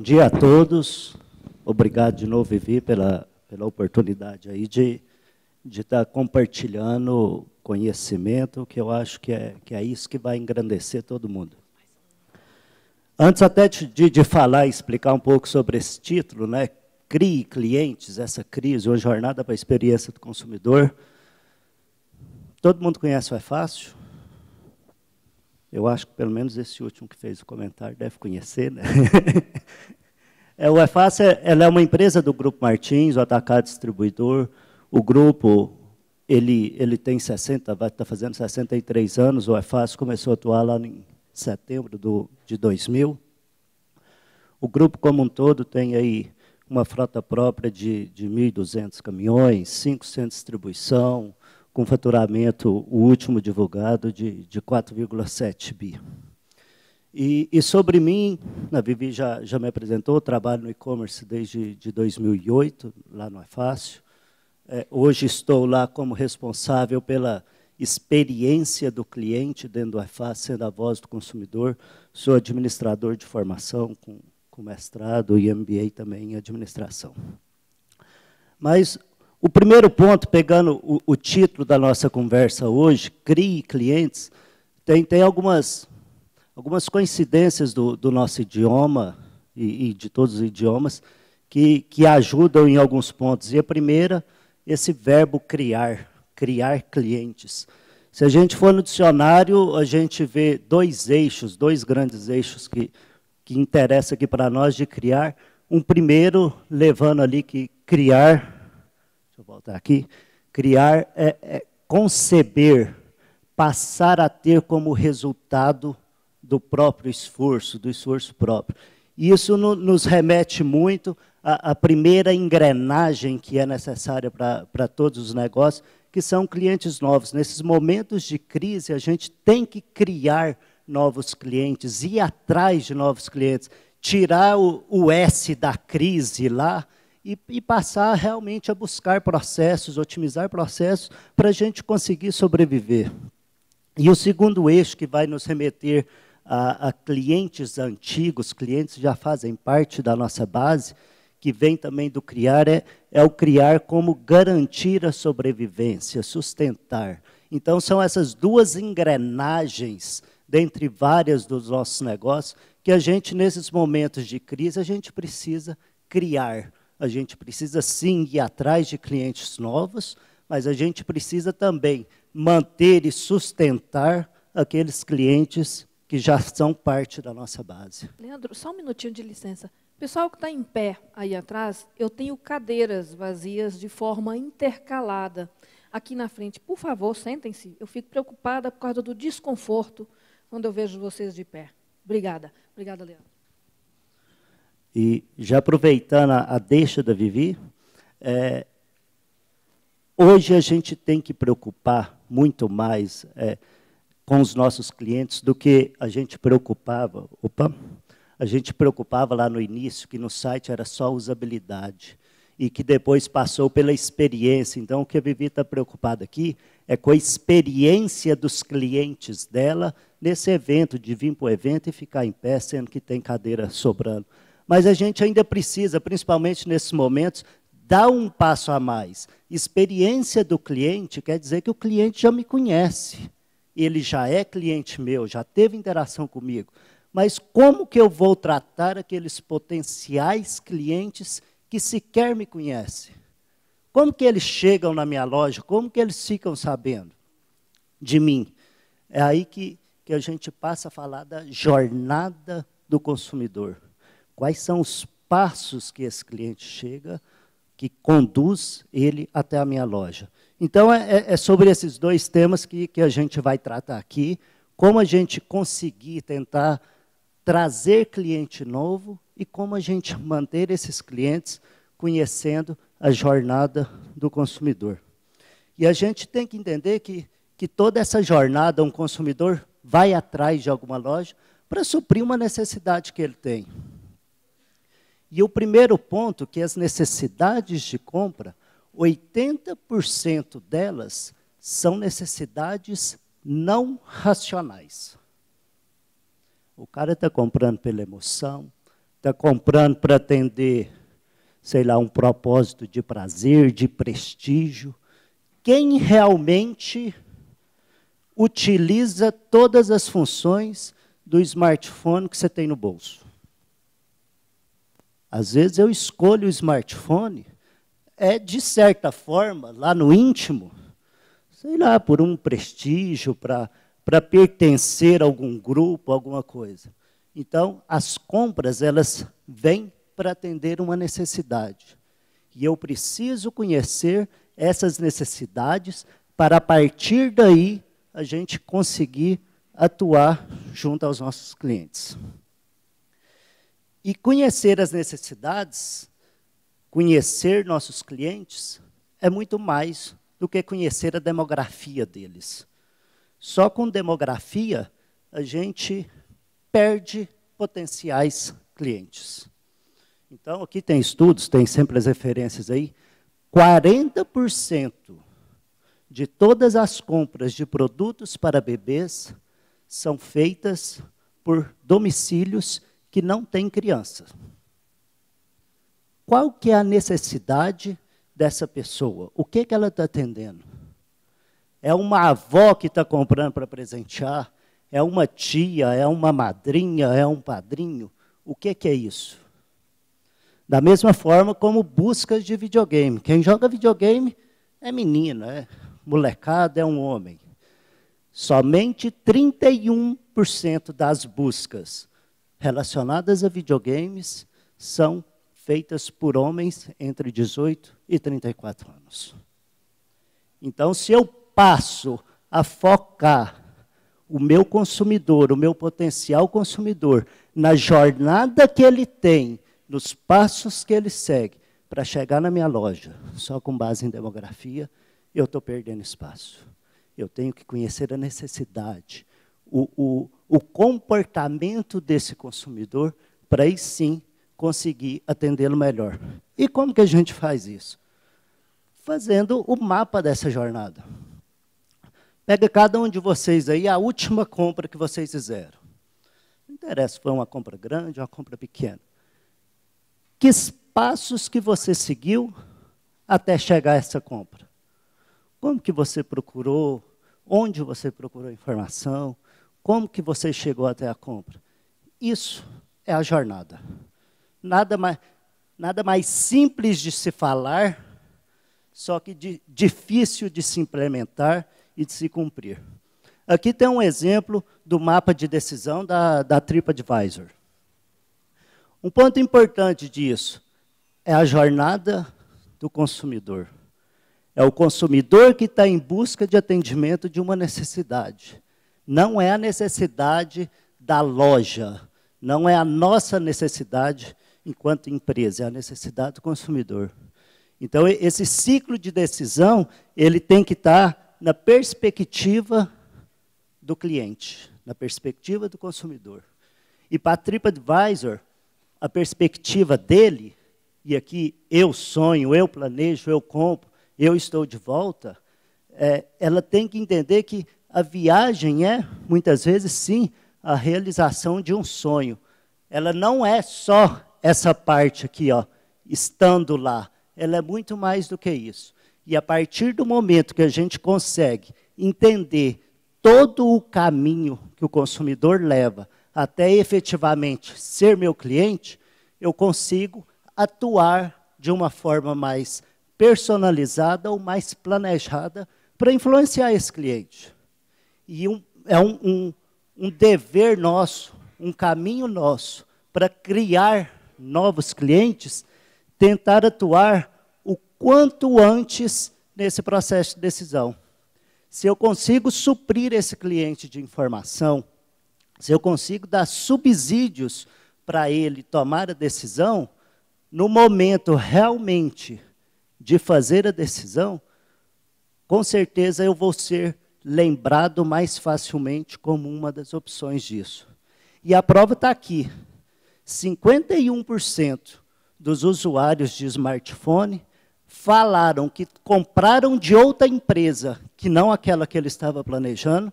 Bom dia a todos. Obrigado de novo, Vivi, pela, pela oportunidade aí de, de estar tá compartilhando conhecimento, que eu acho que é, que é isso que vai engrandecer todo mundo. Antes até de, de falar e explicar um pouco sobre esse título, né? Crie clientes, essa crise, ou jornada para a experiência do consumidor. Todo mundo conhece o É Fácil? Eu acho que pelo menos esse último que fez o comentário deve conhecer, né? é, o EFAS é, ela é uma empresa do Grupo Martins, o Atacado Distribuidor. O grupo ele, ele tem 60, vai estar tá fazendo 63 anos. O EFAS começou a atuar lá em setembro do, de 2000. O grupo como um todo tem aí uma frota própria de, de 1.200 caminhões, 500 distribuição, com faturamento, o último divulgado, de, de 4,7 bi. E, e, sobre mim, a Vivi já, já me apresentou, trabalho no e-commerce desde de 2008, lá não é fácil. É, hoje estou lá como responsável pela experiência do cliente dentro do iFaz, sendo a voz do consumidor. Sou administrador de formação, com, com mestrado e MBA também em administração. Mas o primeiro ponto, pegando o, o, título da nossa conversa hoje, crie clientes, tem, tem algumas, algumas coincidências do, do nosso idioma e, e, de todos os idiomas que, que ajudam em alguns pontos. E a primeira, esse verbo criar, criar clientes. Se a gente for no dicionário, a gente vê dois eixos, dois grandes eixos que, que interessa aqui para nós de criar. Um primeiro, levando ali que criar voltar aqui. Criar é, é conceber, passar a ter como resultado do próprio esforço, do esforço próprio. E isso no, nos remete muito à, à, primeira engrenagem que é necessária para todos os negócios, que são clientes novos. Nesses momentos de crise, a gente tem que criar novos clientes, ir atrás de novos clientes, tirar o, o S da crise lá e, e passar realmente a buscar processos, otimizar processos, para a gente conseguir sobreviver. E o segundo eixo que vai nos remeter a, a, clientes antigos, clientes que já fazem parte da nossa base, que vem também do criar, é, é o criar como garantir a sobrevivência, sustentar. Então, são essas duas engrenagens, dentre várias dos nossos negócios, que a gente, nesses momentos de crise, a gente precisa criar a gente precisa sim ir atrás de clientes novos, mas a gente precisa também manter e sustentar aqueles clientes que já são parte da nossa base. Leandro, só um minutinho de licença. Pessoal que está em pé aí atrás, eu tenho cadeiras vazias de forma intercalada aqui na frente. Por favor, sentem-se. Eu fico preocupada por causa do desconforto quando eu vejo vocês de pé. Obrigada. Obrigada, Leandro. E já aproveitando a, a deixa da Vivi, é, hoje a gente tem que preocupar muito mais é, com os nossos clientes do que a gente preocupava. Opa, a gente preocupava lá no início que no site era só usabilidade e que depois passou pela experiência. Então, o que a Vivi está preocupada aqui é com a experiência dos clientes dela nesse evento, de vir para o evento e ficar em pé, sendo que tem cadeira sobrando. Mas a gente ainda precisa, principalmente nesses momentos, dar um passo a mais. Experiência do cliente quer dizer que o cliente já me conhece. Ele já é cliente meu, já teve interação comigo. Mas como que eu vou tratar aqueles potenciais clientes que sequer me conhecem? Como que eles chegam na minha loja? Como que eles ficam sabendo de mim? É aí que, que a gente passa a falar da jornada do consumidor. Quais são os passos que esse cliente chega, que conduz ele até a minha loja? Então, é, é, é sobre esses dois temas que, que a gente vai tratar aqui. Como a gente conseguir tentar trazer cliente novo e como a gente manter esses clientes conhecendo a jornada do consumidor. E a gente tem que entender que, que toda essa jornada, um consumidor vai atrás de alguma loja para suprir uma necessidade que ele tem. E o primeiro ponto, que as necessidades de compra, 80% delas são necessidades não racionais. O cara está comprando pela emoção, está comprando para atender, sei lá, um propósito de prazer, de prestígio. Quem realmente utiliza todas as funções do smartphone que você tem no bolso? Às vezes eu escolho o smartphone, é de certa forma, lá no íntimo, sei lá, por um prestígio, para pertencer a algum grupo, alguma coisa. Então, as compras, elas vêm para atender uma necessidade. E eu preciso conhecer essas necessidades para, a partir daí, a gente conseguir atuar junto aos nossos clientes. E conhecer as necessidades, conhecer nossos clientes, é muito mais do que conhecer a demografia deles. Só com demografia a gente perde potenciais clientes. Então, aqui tem estudos, tem sempre as referências aí. 40% de todas as compras de produtos para bebês são feitas por domicílios que não tem criança. Qual que é a necessidade dessa pessoa? O que, que ela está atendendo? É uma avó que está comprando para presentear? É uma tia? É uma madrinha? É um padrinho? O que, que é isso? Da mesma forma como buscas de videogame. Quem joga videogame é menina, é molecada, é um homem. Somente 31% das buscas relacionadas a videogames são feitas por homens entre 18 e 34 anos. Então, se eu passo a focar o meu consumidor, o meu potencial consumidor, na jornada que ele tem, nos passos que ele segue para chegar na minha loja, só com base em demografia, eu estou perdendo espaço. Eu tenho que conhecer a necessidade, o, o o comportamento desse consumidor para aí sim conseguir atendê-lo melhor. E como que a gente faz isso? Fazendo o mapa dessa jornada. Pega cada um de vocês aí a última compra que vocês fizeram. Não interessa se foi uma compra grande ou uma compra pequena. Que passos que você seguiu até chegar a essa compra? Como que você procurou? Onde você procurou informação? Como que você chegou até a compra? Isso é a jornada. Nada mais, nada mais simples de se falar, só que de, difícil de se implementar e de se cumprir. Aqui tem um exemplo do mapa de decisão da, da TripAdvisor. Um ponto importante disso é a jornada do consumidor. É o consumidor que está em busca de atendimento de uma necessidade não é a necessidade da loja, não é a nossa necessidade enquanto empresa, é a necessidade do consumidor. Então, esse ciclo de decisão, ele tem que estar na perspectiva do cliente, na perspectiva do consumidor. E para a TripAdvisor, a perspectiva dele, e aqui eu sonho, eu planejo, eu compro, eu estou de volta, é, ela tem que entender que a viagem é, muitas vezes, sim, a realização de um sonho. Ela não é só essa parte aqui, ó, estando lá. Ela é muito mais do que isso. E a partir do momento que a gente consegue entender todo o caminho que o consumidor leva até efetivamente ser meu cliente, eu consigo atuar de uma forma mais personalizada ou mais planejada para influenciar esse cliente. E um, é um, um, um dever nosso, um caminho nosso, para criar novos clientes, tentar atuar o quanto antes nesse processo de decisão. Se eu consigo suprir esse cliente de informação, se eu consigo dar subsídios para ele tomar a decisão, no momento realmente de fazer a decisão, com certeza eu vou ser lembrado mais facilmente como uma das opções disso. E a prova está aqui: 51% dos usuários de smartphone falaram que compraram de outra empresa, que não aquela que ele estava planejando,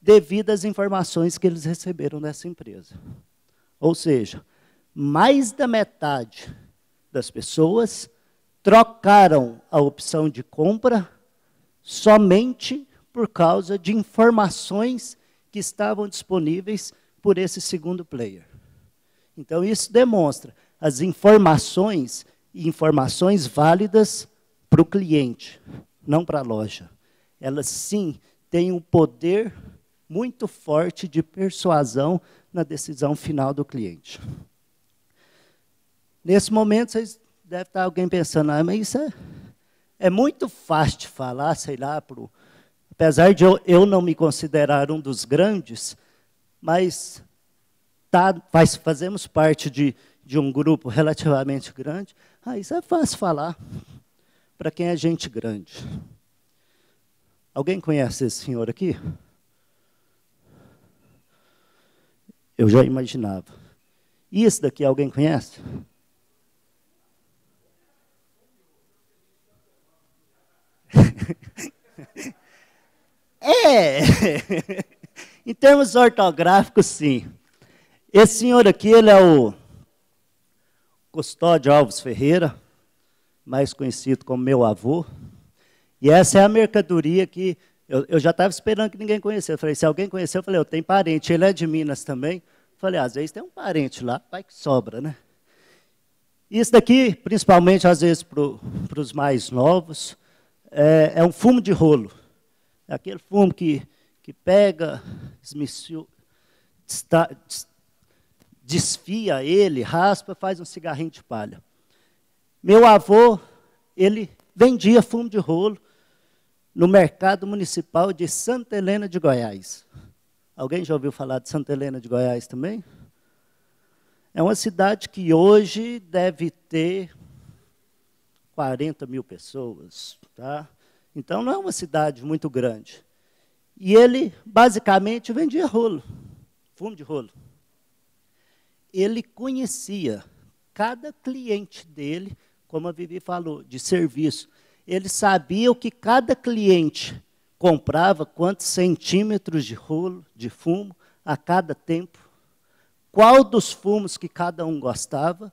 devido às informações que eles receberam dessa empresa. Ou seja, mais da metade das pessoas trocaram a opção de compra somente por causa de informações que estavam disponíveis por esse segundo player. Então isso demonstra as informações e informações válidas para o cliente, não para a loja. Elas sim têm um poder muito forte de persuasão na decisão final do cliente. Nesse momento, vocês devem estar alguém pensando, ah, mas isso é, é muito fácil de falar, sei lá, para o apesar de eu, eu não me considerar um dos grandes, mas tá, faz, fazemos parte de, de um grupo relativamente grande, ah, isso é fácil falar para quem é gente grande. Alguém conhece esse senhor aqui? Eu já imaginava. E esse daqui alguém conhece? É, em termos ortográficos, sim. Esse senhor aqui, ele é o Custódio Alves Ferreira, mais conhecido como meu avô. E essa é a mercadoria que eu, eu já estava esperando que ninguém conhecesse. Eu falei, se alguém conheceu, eu falei, eu tenho parente, ele é de Minas também. Eu falei, ah, às vezes tem um parente lá, vai que sobra, né? Isso daqui, principalmente às vezes para os mais novos, é, é um fumo de rolo. É aquele fumo que, que pega, desfia ele, raspa, faz um cigarrinho de palha. Meu avô, ele vendia fumo de rolo no mercado municipal de Santa Helena de Goiás. Alguém já ouviu falar de Santa Helena de Goiás também? É uma cidade que hoje deve ter 40 mil pessoas, tá? Então não é uma cidade muito grande. E ele basicamente vendia rolo, fumo de rolo. Ele conhecia cada cliente dele, como a Vivi falou, de serviço. Ele sabia o que cada cliente comprava, quantos centímetros de rolo, de fumo, a cada tempo, qual dos fumos que cada um gostava,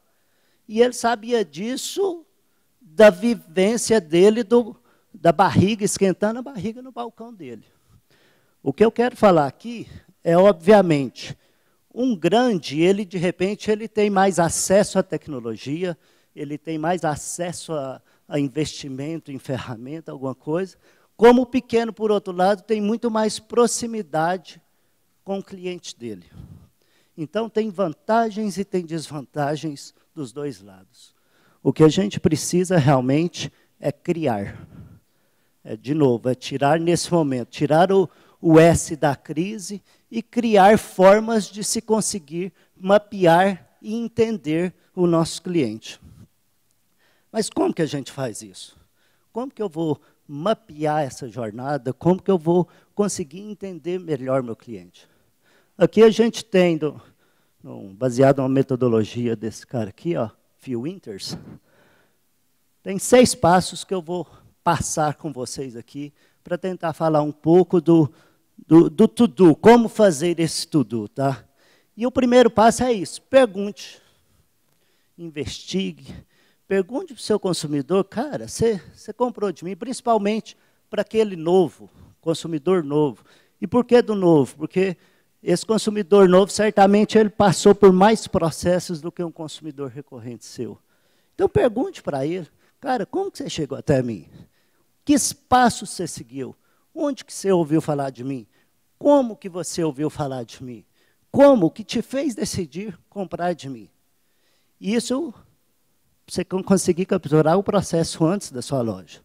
e ele sabia disso da vivência dele do da barriga, esquentando a barriga no balcão dele. O que eu quero falar aqui é, obviamente, um grande, ele de repente ele tem mais acesso à tecnologia, ele tem mais acesso a, a investimento em ferramenta, alguma coisa. Como o pequeno, por outro lado, tem muito mais proximidade com o cliente dele. Então, tem vantagens e tem desvantagens dos dois lados. O que a gente precisa realmente é criar é, de novo, é tirar nesse momento, tirar o, o S da crise e criar formas de se conseguir mapear e entender o nosso cliente. Mas como que a gente faz isso? Como que eu vou mapear essa jornada? Como que eu vou conseguir entender melhor meu cliente? Aqui a gente tem, do, no, baseado numa metodologia desse cara aqui, ó, Phil Winters, tem seis passos que eu vou passar com vocês aqui para tentar falar um pouco do, do, do tudo, como fazer esse tudo, tá? E o primeiro passo é isso: pergunte, investigue, pergunte para o seu consumidor, cara, você, você comprou de mim, principalmente para aquele novo, consumidor novo. E por que do novo? Porque esse consumidor novo, certamente, ele passou por mais processos do que um consumidor recorrente seu. Então, pergunte para ele, cara, como que você chegou até mim? Que espaço você seguiu? Onde que você ouviu falar de mim? Como que você ouviu falar de mim? Como que te fez decidir comprar de mim? Isso você conseguir capturar o processo antes da sua loja.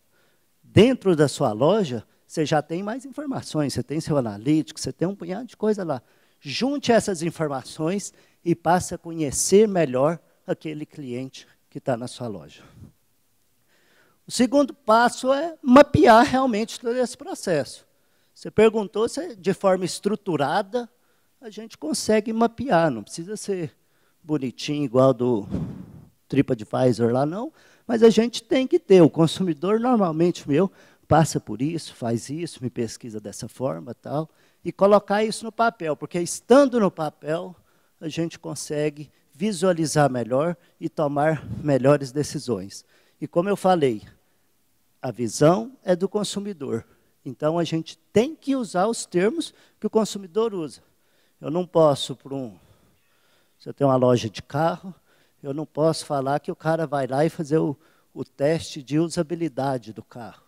Dentro da sua loja, você já tem mais informações, você tem seu analítico, você tem um punhado de coisa lá. Junte essas informações e passe a conhecer melhor aquele cliente que está na sua loja. O segundo passo é mapear realmente todo esse processo. Você perguntou se é de forma estruturada a gente consegue mapear, não precisa ser bonitinho igual do TripAdvisor lá, não, mas a gente tem que ter. O consumidor, normalmente meu, passa por isso, faz isso, me pesquisa dessa forma, tal, e colocar isso no papel, porque estando no papel, a gente consegue visualizar melhor e tomar melhores decisões. E como eu falei, a visão é do consumidor. Então a gente tem que usar os termos que o consumidor usa. Eu não posso para um se eu tenho uma loja de carro, eu não posso falar que o cara vai lá e fazer o, o teste de usabilidade do carro.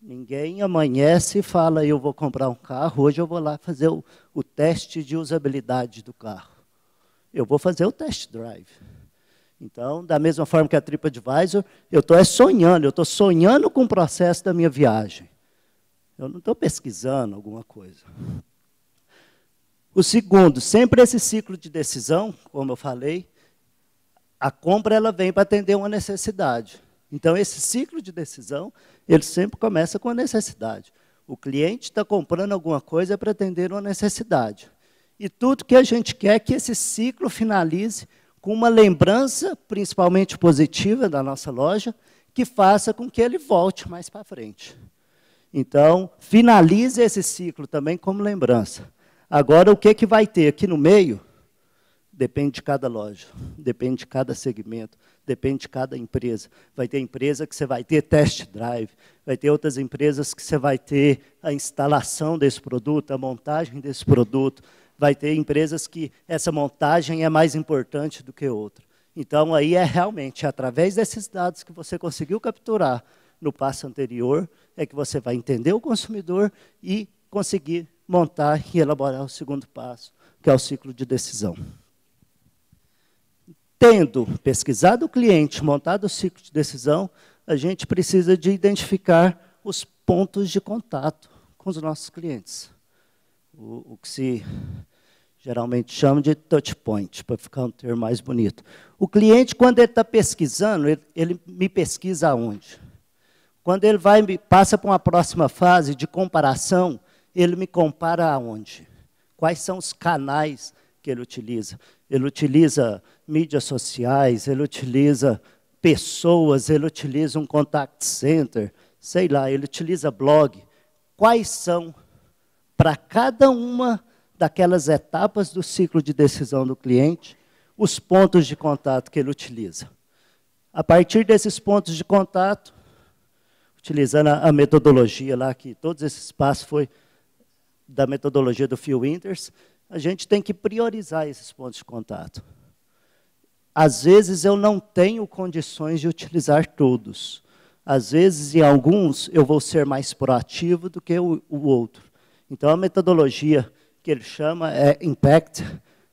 Ninguém amanhece e fala, eu vou comprar um carro, hoje eu vou lá fazer o, o teste de usabilidade do carro. Eu vou fazer o test drive. Então, da mesma forma que a TripAdvisor, eu estou é sonhando, eu estou sonhando com o processo da minha viagem. Eu não estou pesquisando alguma coisa. O segundo, sempre esse ciclo de decisão, como eu falei, a compra ela vem para atender uma necessidade. Então, esse ciclo de decisão, ele sempre começa com a necessidade. O cliente está comprando alguma coisa para atender uma necessidade. E tudo que a gente quer é que esse ciclo finalize com uma lembrança, principalmente positiva, da nossa loja, que faça com que ele volte mais para frente. Então, finalize esse ciclo também como lembrança. Agora, o que, que vai ter aqui no meio? Depende de cada loja, depende de cada segmento, depende de cada empresa. Vai ter empresa que você vai ter test drive, vai ter outras empresas que você vai ter a instalação desse produto, a montagem desse produto, vai ter empresas que essa montagem é mais importante do que outra. Então, aí é realmente através desses dados que você conseguiu capturar no passo anterior, é que você vai entender o consumidor e conseguir montar e elaborar o segundo passo, que é o ciclo de decisão. Tendo pesquisado o cliente, montado o ciclo de decisão, a gente precisa de identificar os pontos de contato com os nossos clientes o, o que se geralmente chama de touch point, para ficar um termo mais bonito. O cliente, quando ele está pesquisando, ele, ele, me pesquisa aonde? Quando ele vai passa para uma próxima fase de comparação, ele me compara aonde? Quais são os canais que ele utiliza? Ele utiliza mídias sociais, ele utiliza pessoas, ele utiliza um contact center, sei lá, ele utiliza blog. Quais são para cada uma daquelas etapas do ciclo de decisão do cliente, os pontos de contato que ele utiliza. A partir desses pontos de contato, utilizando a, a metodologia lá, que todos esses passos foi da metodologia do Phil Winters, a gente tem que priorizar esses pontos de contato. Às vezes eu não tenho condições de utilizar todos. Às vezes, em alguns, eu vou ser mais proativo do que o, o outro. Então, a metodologia que ele chama é impact,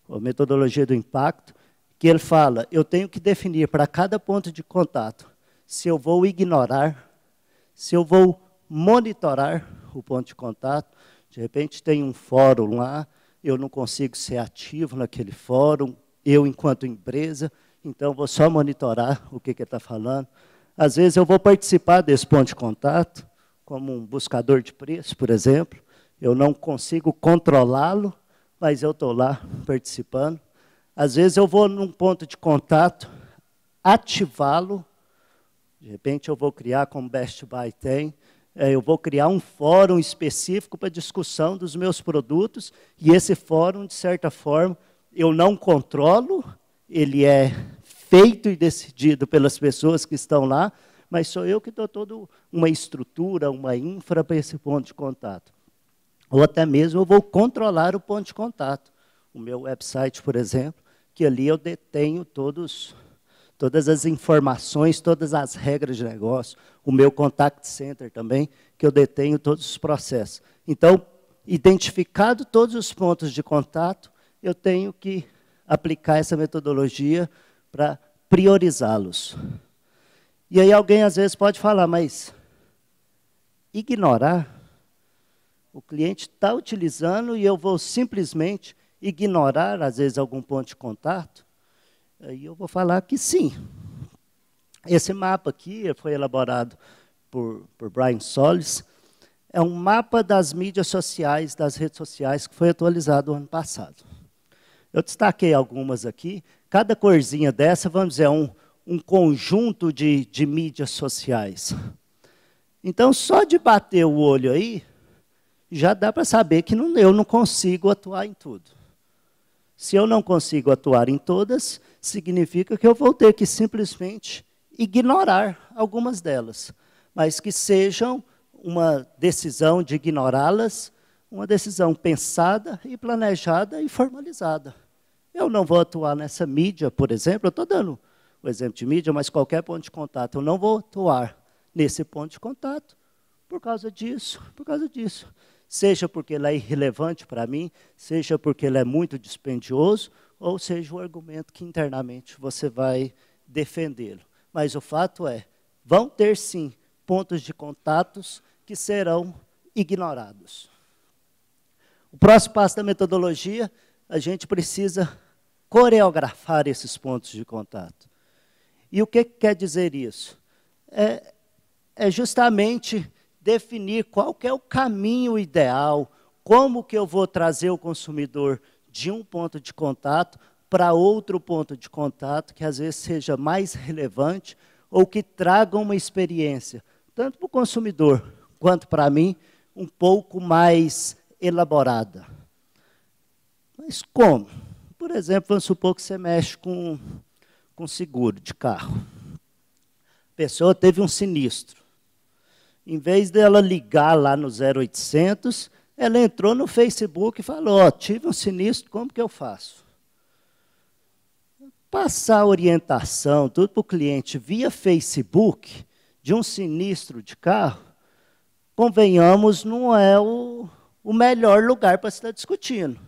a metodologia do impacto, que ele fala, eu tenho que definir para cada ponto de contato se eu vou ignorar, se eu vou monitorar o ponto de contato. De repente tem um fórum lá, eu não consigo ser ativo naquele fórum, eu enquanto empresa, então vou só monitorar o que, que ele está falando. Às vezes eu vou participar desse ponto de contato, como um buscador de preço, por exemplo, eu não consigo controlá-lo, mas eu estou lá participando. Às vezes eu vou num ponto de contato, ativá-lo. De repente eu vou criar, como Best Buy tem, é, eu vou criar um fórum específico para discussão dos meus produtos, e esse fórum, de certa forma, eu não controlo, ele é feito e decidido pelas pessoas que estão lá, mas sou eu que dou toda uma estrutura, uma infra para esse ponto de contato ou até mesmo eu vou controlar o ponto de contato. O meu website, por exemplo, que ali eu detenho todos, todas as informações, todas as regras de negócio, o meu contact center também, que eu detenho todos os processos. Então, identificado todos os pontos de contato, eu tenho que aplicar essa metodologia para priorizá-los. E aí alguém às vezes pode falar, mas ignorar o cliente está utilizando e eu vou simplesmente ignorar, às vezes, algum ponto de contato? Aí eu vou falar que sim. Esse mapa aqui foi elaborado por, por Brian Solis. É um mapa das mídias sociais, das redes sociais, que foi atualizado ano passado. Eu destaquei algumas aqui. Cada corzinha dessa, vamos dizer, é um, um conjunto de, de mídias sociais. Então, só de bater o olho aí, já dá para saber que não, eu não consigo atuar em tudo. Se eu não consigo atuar em todas, significa que eu vou ter que simplesmente ignorar algumas delas, mas que sejam uma decisão de ignorá-las, uma decisão pensada e planejada e formalizada. Eu não vou atuar nessa mídia, por exemplo, eu estou dando o exemplo de mídia, mas qualquer ponto de contato, eu não vou atuar nesse ponto de contato por causa disso, por causa disso seja porque ele é irrelevante para mim, seja porque ele é muito dispendioso, ou seja o argumento que internamente você vai defendê-lo. Mas o fato é, vão ter sim pontos de contatos que serão ignorados. O próximo passo da metodologia, a gente precisa coreografar esses pontos de contato. E o que, que quer dizer isso? É, é justamente definir qual é o caminho ideal, como que eu vou trazer o consumidor de um ponto de contato para outro ponto de contato que às vezes seja mais relevante ou que traga uma experiência, tanto para o consumidor quanto para mim, um pouco mais elaborada. Mas como? Por exemplo, vamos supor que você mexe com, com seguro de carro. A pessoa teve um sinistro. Em vez dela ligar lá no 0800, ela entrou no Facebook e falou: oh, tive um sinistro, como que eu faço? Passar orientação, tudo para o cliente via Facebook, de um sinistro de carro, convenhamos, não é o, o melhor lugar para se estar tá discutindo.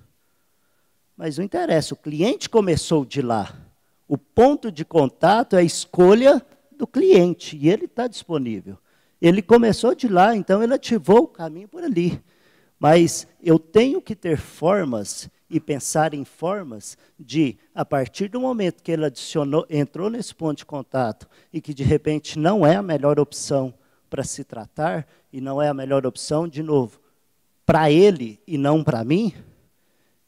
Mas não interessa, o cliente começou de lá. O ponto de contato é a escolha do cliente e ele está disponível. Ele começou de lá, então ele ativou o caminho por ali. Mas eu tenho que ter formas e pensar em formas de, a partir do momento que ele adicionou, entrou nesse ponto de contato e que de repente não é a melhor opção para se tratar e não é a melhor opção, de novo, para ele e não para mim,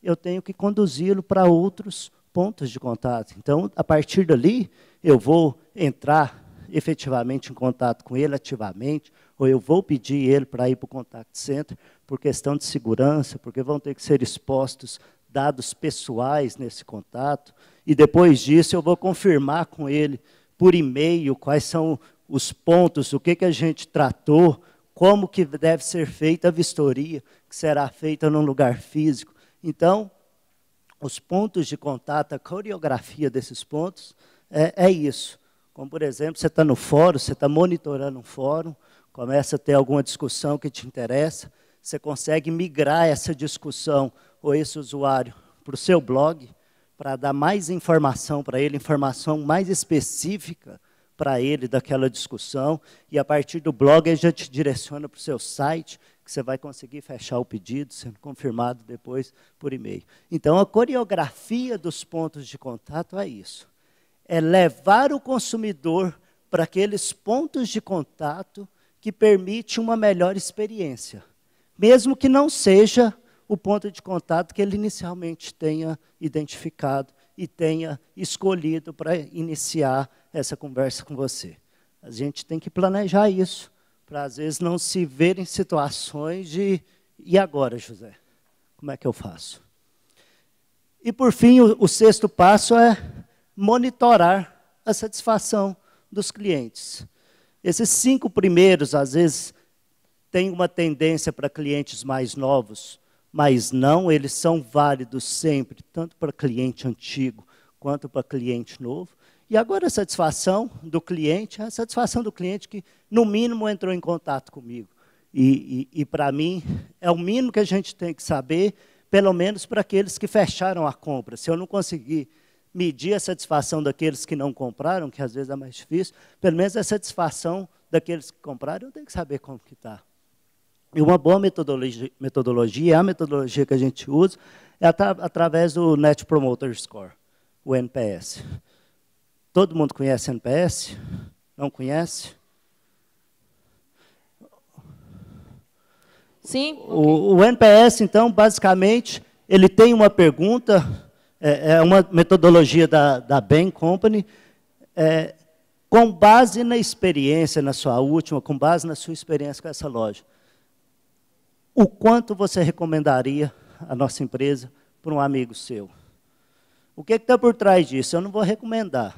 eu tenho que conduzi-lo para outros pontos de contato. Então, a partir dali, eu vou entrar efetivamente em contato com ele ativamente, ou eu vou pedir ele para ir para o contact center por questão de segurança, porque vão ter que ser expostos dados pessoais nesse contato, e depois disso eu vou confirmar com ele por e-mail quais são os pontos, o que, que a gente tratou, como que deve ser feita a vistoria, que será feita num lugar físico. Então, os pontos de contato, a coreografia desses pontos, é, é isso. Como, por exemplo, você está no fórum, você está monitorando um fórum, começa a ter alguma discussão que te interessa, você consegue migrar essa discussão ou esse usuário para o seu blog, para dar mais informação para ele, informação mais específica para ele daquela discussão, e a partir do blog ele já te direciona para o seu site, que você vai conseguir fechar o pedido, sendo confirmado depois por e-mail. Então, a coreografia dos pontos de contato é isso é levar o consumidor para aqueles pontos de contato que permite uma melhor experiência, mesmo que não seja o ponto de contato que ele inicialmente tenha identificado e tenha escolhido para iniciar essa conversa com você. A gente tem que planejar isso, para às vezes não se ver em situações de e agora, José? Como é que eu faço? E por fim, o, o sexto passo é monitorar a satisfação dos clientes. Esses cinco primeiros, às vezes, têm uma tendência para clientes mais novos, mas não, eles são válidos sempre, tanto para cliente antigo quanto para cliente novo. E agora a satisfação do cliente, a satisfação do cliente que, no mínimo, entrou em contato comigo. E, e, e para mim, é o mínimo que a gente tem que saber, pelo menos para aqueles que fecharam a compra. Se eu não conseguir medir a satisfação daqueles que não compraram, que às vezes é mais difícil, pelo menos a satisfação daqueles que compraram, eu tenho que saber como que está. E uma boa metodologia, metodologia, a metodologia que a gente usa, é atra através do Net Promoter Score, o NPS. Todo mundo conhece NPS? Não conhece? Sim. Okay. o NPS, então, basicamente, ele tem uma pergunta é, é, uma metodologia da, da Bain Company, é, com base na experiência, na sua última, com base na sua experiência com essa loja, o quanto você recomendaria a nossa empresa para um amigo seu? O que é está por trás disso? Eu não vou recomendar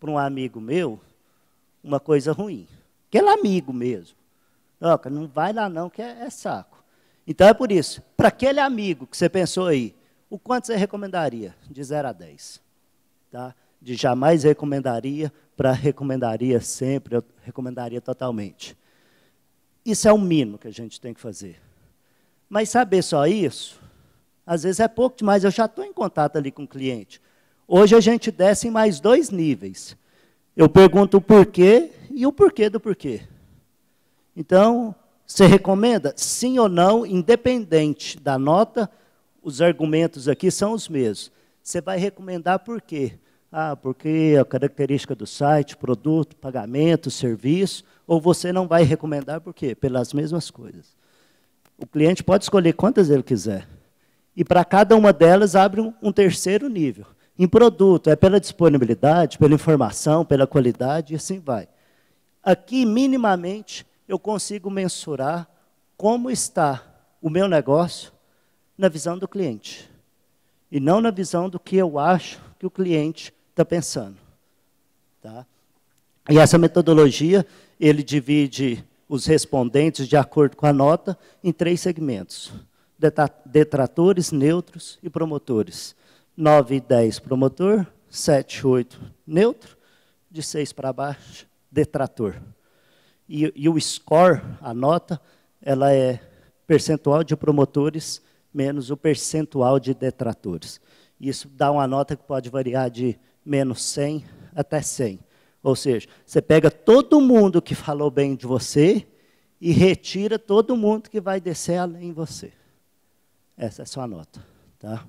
para um amigo meu uma coisa ruim. Aquele é amigo mesmo. Não, não vai lá não, que é, é saco. Então é por isso. Para aquele amigo que você pensou aí, o quanto você recomendaria? De 0 a 10. Tá? De jamais recomendaria para recomendaria sempre, eu recomendaria totalmente. Isso é um mínimo que a gente tem que fazer. Mas saber só isso, às vezes é pouco demais. Eu já estou em contato ali com o cliente. Hoje a gente desce em mais dois níveis. Eu pergunto o porquê e o porquê do porquê. Então, você recomenda? Sim ou não, independente da nota, os argumentos aqui são os mesmos. Você vai recomendar por quê? Ah, porque a característica do site, produto, pagamento, serviço, ou você não vai recomendar por quê? Pelas mesmas coisas. O cliente pode escolher quantas ele quiser. E para cada uma delas abre um, um terceiro nível. Em produto, é pela disponibilidade, pela informação, pela qualidade, e assim vai. Aqui, minimamente, eu consigo mensurar como está o meu negócio na visão do cliente e não na visão do que eu acho que o cliente está pensando. Tá? E essa metodologia, ele divide os respondentes, de acordo com a nota, em três segmentos. Detratores, neutros e promotores. 9 e 10 promotor, 7 8 neutro, de 6 para baixo, detrator. E, e o score, a nota, ela é percentual de promotores menos o percentual de detratores. Isso dá uma nota que pode variar de menos 100 até 100. Ou seja, você pega todo mundo que falou bem de você e retira todo mundo que vai descer além de você. Essa é a sua nota. Tá?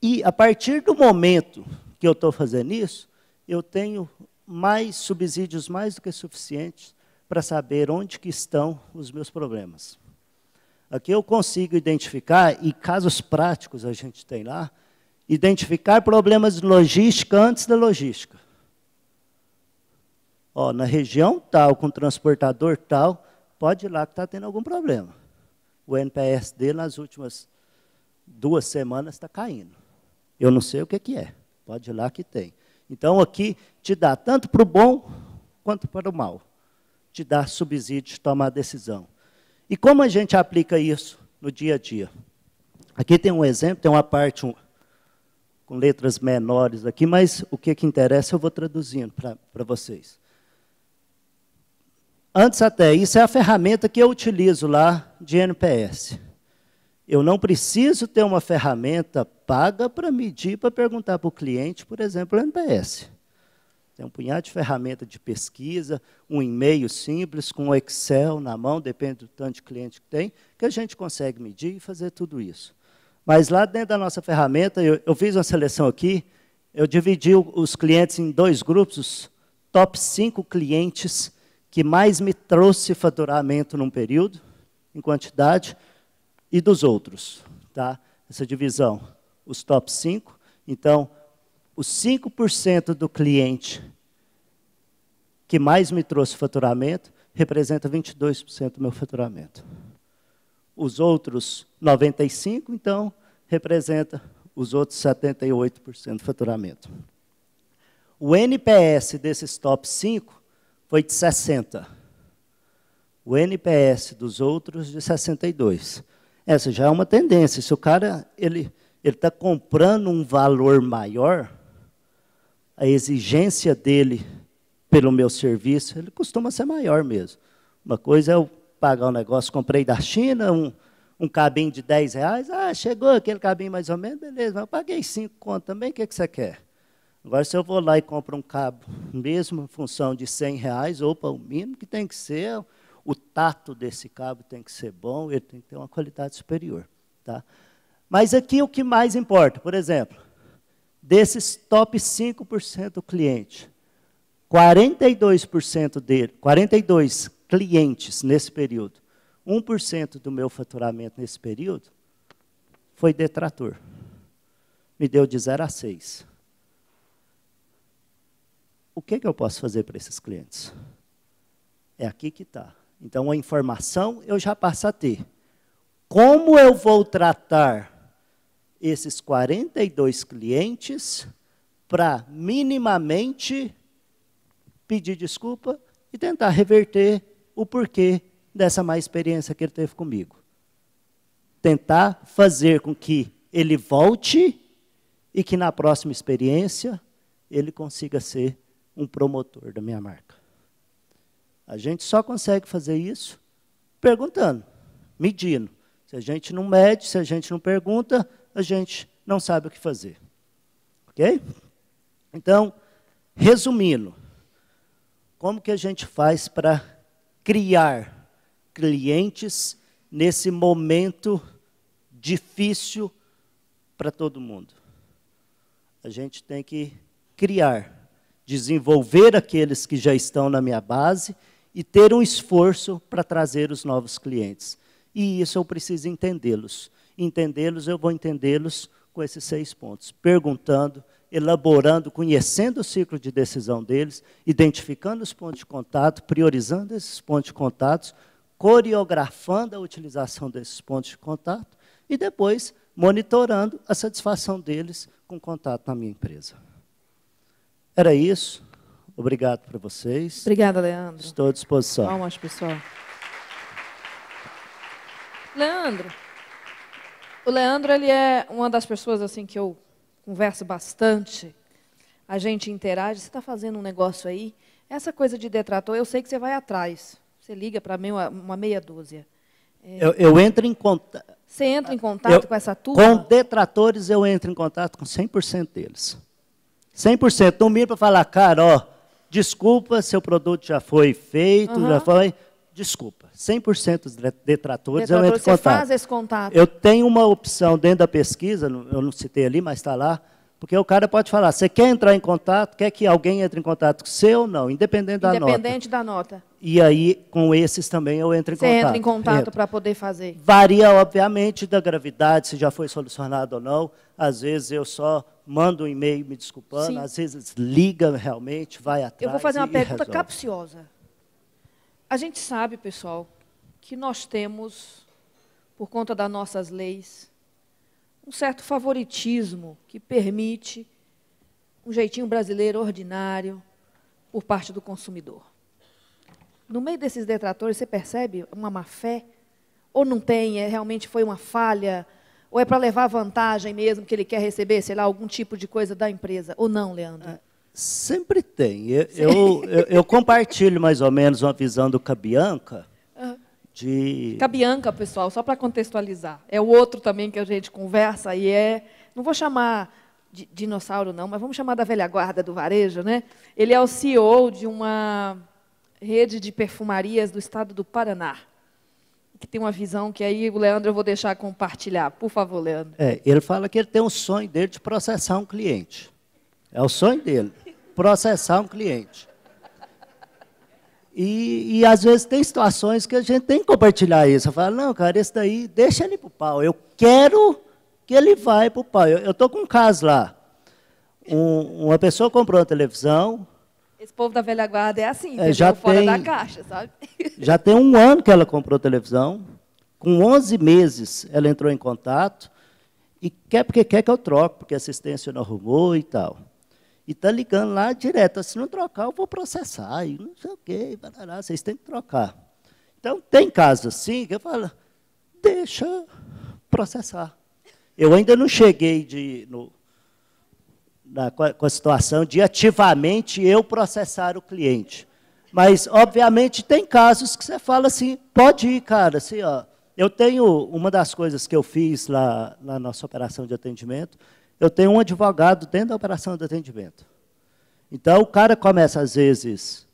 E a partir do momento que eu estou fazendo isso, eu tenho mais subsídios mais do que suficientes para saber onde que estão os meus problemas. Aqui eu consigo identificar, e casos práticos a gente tem lá, identificar problemas de logística antes da logística. Ó, na região tal, com transportador tal, pode ir lá que está tendo algum problema. O NPS dele, nas últimas duas semanas, está caindo. Eu não sei o que, que é. Pode ir lá que tem. Então, aqui te dá tanto para o bom quanto para o mal. Te dá subsídio de tomar decisão. E como a gente aplica isso no dia a dia? Aqui tem um exemplo, tem uma parte um, com letras menores aqui, mas o que, que interessa eu vou traduzindo para vocês. Antes até, isso é a ferramenta que eu utilizo lá de NPS. Eu não preciso ter uma ferramenta paga para medir, para perguntar para o cliente, por exemplo, o NPS. Tem é um punhado de ferramenta de pesquisa, um e-mail simples, com o Excel na mão, depende do tanto de cliente que tem, que a gente consegue medir e fazer tudo isso. Mas lá dentro da nossa ferramenta, eu, eu fiz uma seleção aqui, eu dividi os clientes em dois grupos, os top 5 clientes que mais me trouxe faturamento num período, em quantidade, e dos outros, tá? Essa divisão, os top 5. Então, os 5% do cliente que mais me trouxe faturamento representa 22% do meu faturamento. Os outros 95, então, representa os outros 78% do faturamento. O NPS desses top 5 foi de 60. O NPS dos outros de 62. Essa já é uma tendência. Se o cara ele ele está comprando um valor maior, a exigência dele pelo meu serviço, ele costuma ser maior mesmo. Uma coisa é eu pagar um negócio, comprei da China, um, um cabinho de 10 reais, ah, chegou aquele cabinho mais ou menos, beleza, mas eu paguei 5 conto também, o que, que você quer? Agora, se eu vou lá e compro um cabo, mesmo em função de 100 reais, opa, o mínimo que tem que ser, o tato desse cabo tem que ser bom, ele tem que ter uma qualidade superior. Tá? Mas aqui o que mais importa, por exemplo, desses top 5% do cliente, 42% dele, 42 clientes nesse período, 1% do meu faturamento nesse período foi detrator. Me deu de 0 a 6. O que, que eu posso fazer para esses clientes? É aqui que está. Então, a informação eu já passo a ter. Como eu vou tratar esses 42 clientes para minimamente pedir desculpa e tentar reverter o porquê dessa má experiência que ele teve comigo. Tentar fazer com que ele volte e que na próxima experiência ele consiga ser um promotor da minha marca. A gente só consegue fazer isso perguntando, medindo. Se a gente não mede, se a gente não pergunta, a gente não sabe o que fazer. Ok? Então, resumindo, como que a gente faz para criar clientes nesse momento difícil para todo mundo? A gente tem que criar, desenvolver aqueles que já estão na minha base e ter um esforço para trazer os novos clientes. E isso eu preciso entendê-los entendê-los, eu vou entendê-los com esses seis pontos. Perguntando, elaborando, conhecendo o ciclo de decisão deles, identificando os pontos de contato, priorizando esses pontos de contato, coreografando a utilização desses pontos de contato e depois monitorando a satisfação deles com contato na minha empresa. Era isso. Obrigado para vocês. Obrigada, Leandro. Estou à disposição. Palmas, pessoal. Leandro. O Leandro, ele é uma das pessoas assim que eu converso bastante. A gente interage. Você está fazendo um negócio aí? Essa coisa de detrator, eu sei que você vai atrás. Você liga para mim uma, uma, meia dúzia. É... Eu, eu, entro em contato. Você entra em contato eu, com essa turma? Com detratores, eu entro em contato com 100% deles. 100%. Não miro para falar, cara, ó, desculpa, seu produto já foi feito, uhum. já foi. Desculpa. 100% dos detratores, eu entro em contato. Você faz esse contato? Eu tenho uma opção dentro da pesquisa, eu não citei ali, mas está lá, porque o cara pode falar, você quer entrar em contato, quer que alguém entre em contato com você ou não, independente da independente nota. Independente da nota. E aí, com esses também eu entro em você contato. Você entra em contato para poder fazer. Varia, obviamente, da gravidade, se já foi solucionado ou não. Às vezes eu só mando um e-mail me desculpando, Sim. às vezes liga realmente, vai atrás Eu vou fazer uma pergunta capciosa. A gente sabe, pessoal, que nós temos, por conta das nossas leis, um certo favoritismo que permite um jeitinho brasileiro ordinário por parte do consumidor. No meio desses detratores, você percebe uma má-fé? Ou não tem, é, realmente foi uma falha? Ou é para levar vantagem mesmo, que ele quer receber, sei lá, algum tipo de coisa da empresa? Ou não, Leandro? É, Sempre tem. Eu, eu, eu, eu, compartilho mais ou menos uma visão do Cabianca. De... Cabianca, pessoal, só para contextualizar. É o outro também que a gente conversa e é. Não vou chamar de dinossauro, não, mas vamos chamar da velha guarda do varejo, né? Ele é o CEO de uma rede de perfumarias do estado do Paraná que tem uma visão que aí o Leandro eu vou deixar compartilhar. Por favor, Leandro. É, ele fala que ele tem um sonho dele de processar um cliente. É o sonho dele processar um cliente. E, e, às vezes tem situações que a gente tem que compartilhar isso. Eu falo, não, cara, esse daí, deixa ele para o pau. Eu quero que ele vai para o pau. Eu estou com um caso lá. Um, uma pessoa comprou uma televisão. Esse povo da velha guarda é assim, é, já fora tem, da caixa, sabe? Já tem um ano que ela comprou a televisão. Com 11 meses, ela entrou em contato. E quer porque quer que eu troque, porque a assistência não arrumou e tal. E está ligando lá direto. Se não trocar, eu vou processar. E não sei o quê, barará, vocês têm que trocar. Então, tem casos assim que eu falo, deixa processar. Eu ainda não cheguei de, no, na, com a situação de ativamente eu processar o cliente. Mas, obviamente, tem casos que você fala assim, pode ir, cara. Assim, ó, eu tenho uma das coisas que eu fiz lá na nossa operação de atendimento, eu tenho um advogado dentro da operação de atendimento. Então, o cara começa, às vezes,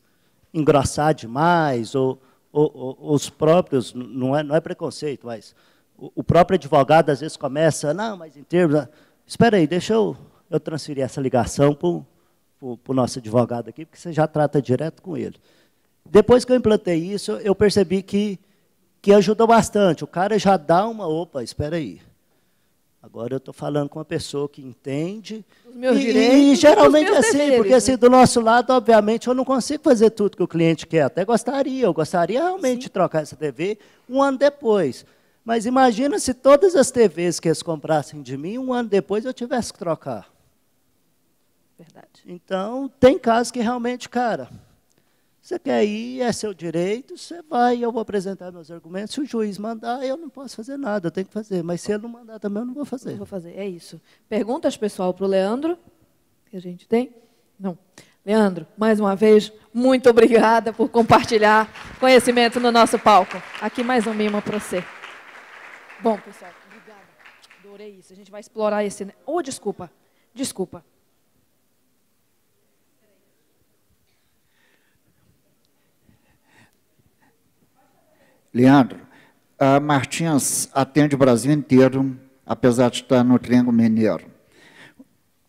engrossar demais, ou, ou, ou os próprios, não é, não é preconceito, mas o, o, próprio advogado, às vezes, começa, não, mas em termos... Espera aí, deixa eu, eu transferir essa ligação para o nosso advogado aqui, porque você já trata direto com ele. Depois que eu implantei isso, eu percebi que, que ajudou bastante. O cara já dá uma, opa, espera aí. Agora eu estou falando com uma pessoa que entende. Os meus e, direitos, e geralmente é assim, deveres, porque né? assim, do nosso lado, obviamente, eu não consigo fazer tudo que o cliente quer. Até gostaria, eu gostaria realmente Sim. de trocar essa TV um ano depois. Mas imagina se todas as TVs que eles comprassem de mim, um ano depois eu tivesse que trocar. Verdade. Então, tem casos que realmente, cara, você quer ir, é seu direito, você vai, eu vou apresentar meus argumentos. Se o juiz mandar, eu não posso fazer nada, eu tenho que fazer. Mas se ele não mandar também, eu não vou fazer. Não vou fazer, é isso. Perguntas, pessoal, para o Leandro, que a gente tem? Não. Leandro, mais uma vez, muito obrigada por compartilhar conhecimento no nosso palco. Aqui mais um mimo para você. Bom, pessoal, obrigada. Adorei isso. A gente vai explorar esse... Ou oh, desculpa, desculpa. Leandro, a Martins atende o Brasil inteiro, apesar de estar no Triângulo Mineiro.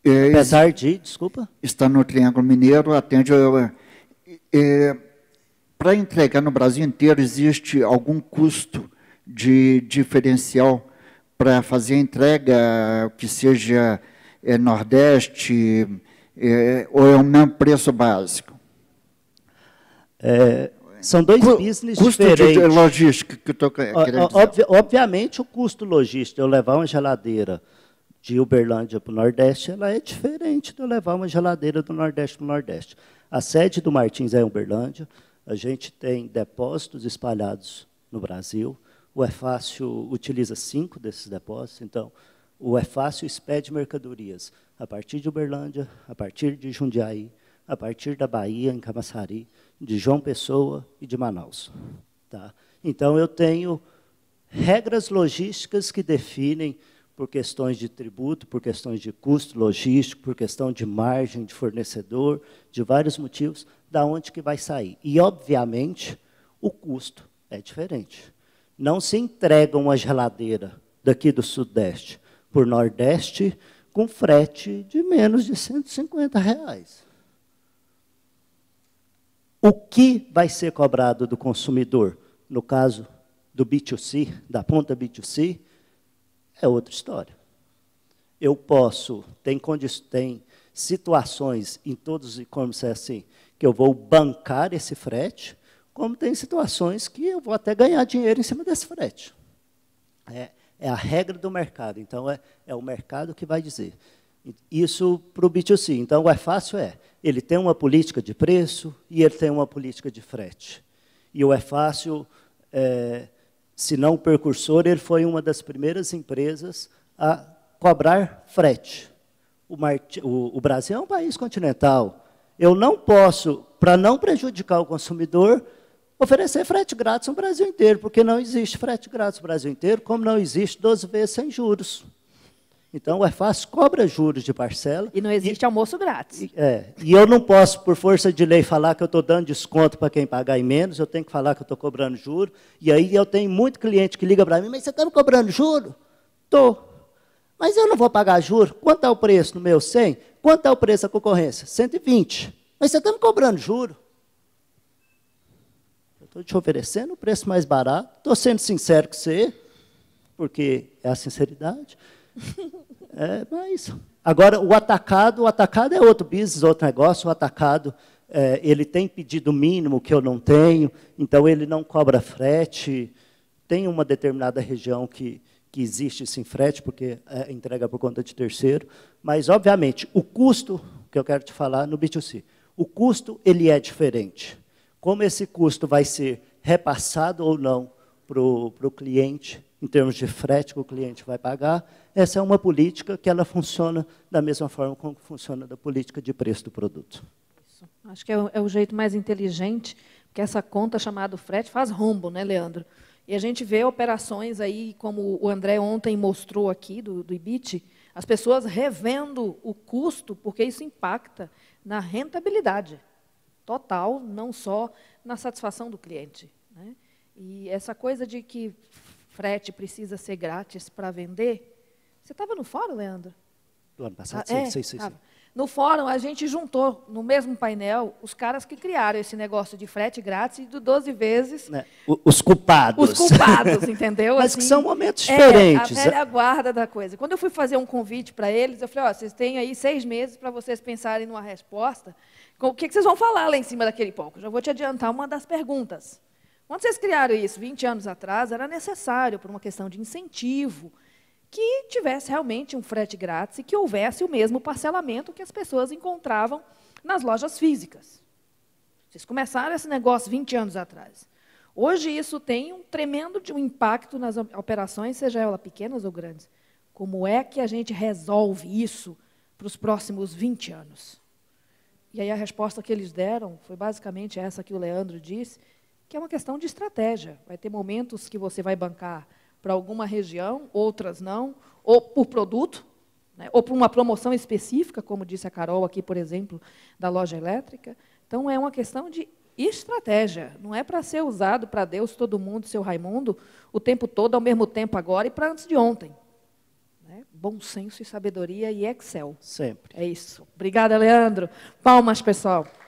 E, é, apesar de, desculpa? Está no Triângulo Mineiro, atende. É, é, para entregar no Brasil inteiro, existe algum custo de diferencial para fazer entrega que seja é, Nordeste, é, ou é o mesmo preço básico? É, são dois Cu business custo diferentes. Custo logístico que eu estou querendo dizer. Obviamente, o custo logístico de eu levar uma geladeira de Uberlândia para o Nordeste, ela é diferente de eu levar uma geladeira do Nordeste para o Nordeste. A sede do Martins é em Uberlândia, a gente tem depósitos espalhados no Brasil, o Efácio é utiliza cinco desses depósitos, então o Efácio é expede mercadorias a partir de Uberlândia, a partir de Jundiaí, a partir da Bahia, em Camaçari, de João Pessoa e de Manaus. Tá? Então, eu tenho regras logísticas que definem, por questões de tributo, por questões de custo logístico, por questão de margem de fornecedor, de vários motivos, da onde que vai sair. E, obviamente, o custo é diferente. Não se entrega uma geladeira daqui do Sudeste por Nordeste com frete de menos de 150 reais o que vai ser cobrado do consumidor, no caso do B2C, da ponta B2C, é outra história. Eu posso, tem, tem situações em todos os e-commerce é assim, que eu vou bancar esse frete, como tem situações que eu vou até ganhar dinheiro em cima desse frete. É, é a regra do mercado, então é, é o mercado que vai dizer. Isso para o B2C. Então, o é fácil é, ele tem uma política de preço e ele tem uma política de frete. E o É Fácil, é, se não o precursor, ele foi uma das primeiras empresas a cobrar frete. O, o, o Brasil é um país continental. Eu não posso, para não prejudicar o consumidor, oferecer frete grátis no Brasil inteiro, porque não existe frete grátis no Brasil inteiro, como não existe 12 vezes sem juros. Então, o é EFAS cobra juros de parcela. E não existe e, almoço grátis. É. E eu não posso, por força de lei, falar que eu estou dando desconto para quem pagar em menos, eu tenho que falar que eu estou cobrando juro. E aí eu tenho muito cliente que liga para mim, mas você está me cobrando juro? Estou. Mas eu não vou pagar juro. Quanto é o preço no meu 100? Quanto é o preço da concorrência? 120. Mas você está me cobrando juro. estou te oferecendo o preço mais barato. Estou sendo sincero com você, porque é a sinceridade. É, mas é agora o atacado, o atacado é outro business, outro negócio. O atacado é, ele tem pedido mínimo que eu não tenho, então ele não cobra frete. Tem uma determinada região que, que existe sem frete, porque é entrega por conta de terceiro. Mas obviamente o custo que eu quero te falar no B2C, o custo ele é diferente. Como esse custo vai ser repassado ou não para o cliente em termos de frete que o cliente vai pagar. Essa é uma política que ela funciona da mesma forma como funciona da política de preço do produto. Isso. Acho que é o, é o jeito mais inteligente, porque essa conta chamada frete faz rombo, né, Leandro? E a gente vê operações aí, como o André ontem mostrou aqui, do, do IBIT, as pessoas revendo o custo, porque isso impacta na rentabilidade total, não só na satisfação do cliente. Né? E essa coisa de que frete precisa ser grátis para vender. Você estava no fórum, Leandro? Do ano passado, ah, sim, é, No fórum, a gente juntou no mesmo painel os caras que criaram esse negócio de frete grátis e do 12 vezes. É, os culpados. Os culpados, entendeu? Mas assim, que são momentos é, diferentes. É, a né? velha guarda da coisa. Quando eu fui fazer um convite para eles, eu falei: Ó, vocês têm aí seis meses para vocês pensarem numa resposta. O que, que vocês vão falar lá em cima daquele palco? Já vou te adiantar uma das perguntas. Quando vocês criaram isso 20 anos atrás, era necessário, por uma questão de incentivo, que tivesse realmente um frete grátis e que houvesse o mesmo parcelamento que as pessoas encontravam nas lojas físicas. Vocês começaram esse negócio 20 anos atrás. Hoje isso tem um tremendo um impacto nas operações, seja elas pequenas ou grandes. Como é que a gente resolve isso para os próximos 20 anos? E aí a resposta que eles deram foi basicamente essa que o Leandro disse, que é uma questão de estratégia. Vai ter momentos que você vai bancar para alguma região, outras não, ou por produto, né, ou por uma promoção específica, como disse a Carol aqui, por exemplo, da loja elétrica. Então, é uma questão de estratégia. Não é para ser usado para Deus, todo mundo, seu Raimundo, o tempo todo, ao mesmo tempo agora e para antes de ontem. Né? Bom senso e sabedoria e Excel. Sempre. É isso. Obrigada, Leandro. Palmas, pessoal.